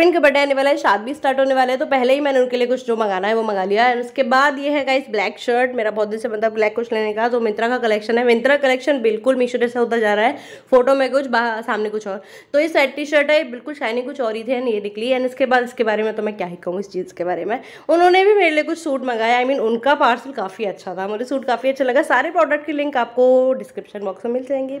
husband का birthday आने वाला है शादी भी स्टार्ट होने वाला है तो पहले ही मैंने उनके लिए कुछ जो मंगाना है वो मंगा लिया है उसके बाद ये है गाइस ब्लैक शर्ट मेरा बहुत दिन से मतलब ब्लैक कुछ लेने का तो मिंत्रा का कलेक्शन है मिंत्रा कलेक्शन बिल्कुल मीशो से होता जा रहा है फोटो में कुछ सामने कुछ और तो ये सेट टी शर्ट है बिल्कुल शाइनिंग कुछ और ही थे ये निकली एंड इसके बाद इसके बारे में तो मैं क्या ही कहूँ इस चीज़ के बारे में उन्होंने भी मेरे लिए कुछ सूट मंगाया आई मीन उनका पार्सल काफ़ी अच्छा था मुझे सूट काफ़ी अच्छा लगा सारे प्रोडक्ट की लिंक आपको डिस्क्रिप्शन बॉक्स में मिल जाएंगे